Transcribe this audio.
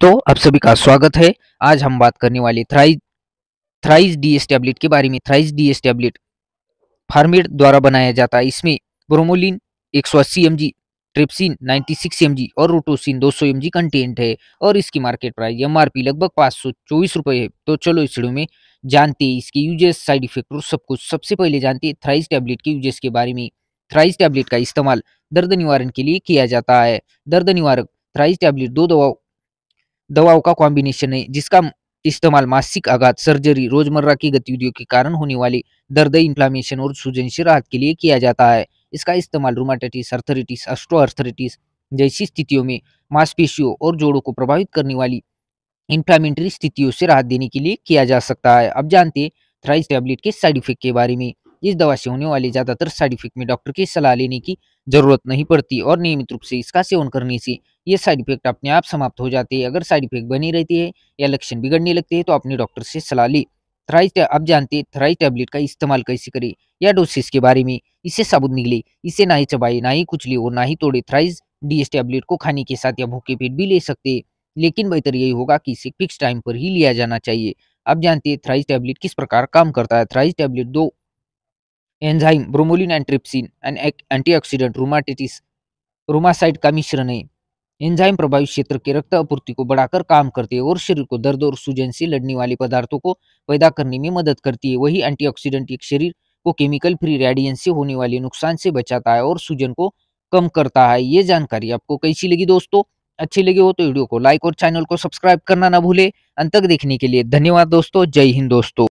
तो आप सभी का स्वागत है आज हम बात करने वाले थ्राइज थ्राइज डी टैबलेट के बारे में थ्राइज डी टैबलेट फार्मेड द्वारा बनाया जाता है इसमें bromelain M mg trypsin 96 mg और रोटोसिन 200 एमजी कंटेंट है और इसकी मार्केट प्राइस पी लगभग पाँच सौ चौबीस रुपये है तो चलो इस वीडियो में जानते हैं इसके यूजेस साइड इफेक्ट और सब कुछ सबसे पहले जानते हैं थ्राइज टैबलेट के यूजेस के बारे में थ्राइज टैबलेट का इस्तेमाल दर्द निवारण के लिए किया जाता है दर्द निवारक थ्राइज टैबलेट दो दवाओं दवाओं का कॉम्बिनेशन है जिसका इस्तेमाल मासिक आघात सर्जरी रोजमर्रा की गतिविधियों के कारण होने वाली दर्द इंफ्लामेशन और सूजन से राहत के लिए किया जाता है इसका इस्तेमाल रोमाटेटिस अर्थरिटिस अस्ट्रो अर्थरिटिस जैसी स्थितियों में मांसपेशियों और जोड़ों को प्रभावित करने वाली इन्फ्लामेटरी स्थितियों से राहत देने के लिए किया जा सकता है अब जानते थ्राइस टैबलेट के साइड इफेक्ट के बारे में इस दवा से होने वाले ज़्यादातर साइड इफेक्ट में डॉक्टर की सलाह लेने की जरूरत नहीं पड़ती और नियमित रूप से इसका सेवन करने से ये साइड इफेक्ट अपने आप समाप्त हो जाती है अगर साइड इफेक्ट बनी रहती है या लक्षण बिगड़ने लगते हैं तो अपने डॉक्टर से सलाह ली थ्राइज अब जानते हैं थ्राइज टैबलेट का इस्तेमाल कैसे करें या डोसेस के बारे में इसे साबुत निकले इसे ना ही चबाए ना ही कुचली और ना ही तोड़े थ्राइज डी टैबलेट को खाने के साथ या भूखे पेट भी ले सकते लेकिन बेहतर यही होगा कि इसे फिक्स टाइम पर ही लिया जाना चाहिए आप जानते हैं थ्राइज टैबलेट किस प्रकार काम करता है थ्राइज टैबलेट दो enzyme bromelain and trypsin and एक एंटीऑक्सीडेंट रोमाटेटिस रोमासाइड का मिश्रण है एंजाइम प्रभावित क्षेत्र के रक्त आपूर्ति को बढ़ाकर काम करती है और शरीर को दर्द और सूजन से लड़ने वाले पदार्थों को पैदा करने में मदद करती है वही एंटीऑक्सीडेंट एक शरीर को केमिकल फ्री रेडियंस से होने वाले नुकसान से बचाता है और सूजन को कम करता है ये जानकारी आपको कैसी लगी दोस्तों अच्छी लगी हो तो वीडियो को लाइक और चैनल को सब्सक्राइब करना ना भूले अंत तक देखने के लिए धन्यवाद दोस्तों जय हिंद दोस्तों